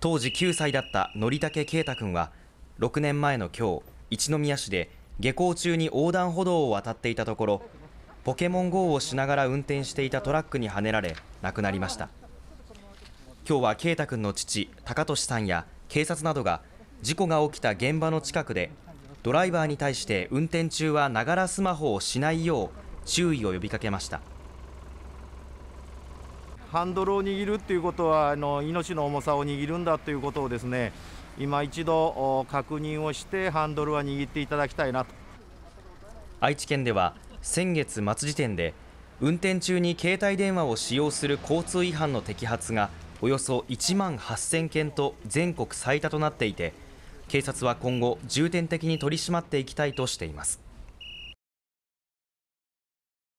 当時9歳だった則武啓太君は6年前の今日一宮市で下校中に横断歩道を渡っていたところポケモン GO をしながら運転していたトラックにはねられ亡くなりました今日は圭太君の父高俊さんや警察などが事故が起きた現場の近くでドライバーに対して運転中はながらスマホをしないよう注意を呼びかけました。ハンドルを握るっていうことはあの命の重さを握るんだということをですね今一度確認をしてハンドルは握っていただきたいなと愛知県では先月末時点で運転中に携帯電話を使用する交通違反の摘発がおよそ1万8000件と全国最多となっていて警察は今後重点的に取り締まっていきたいとしています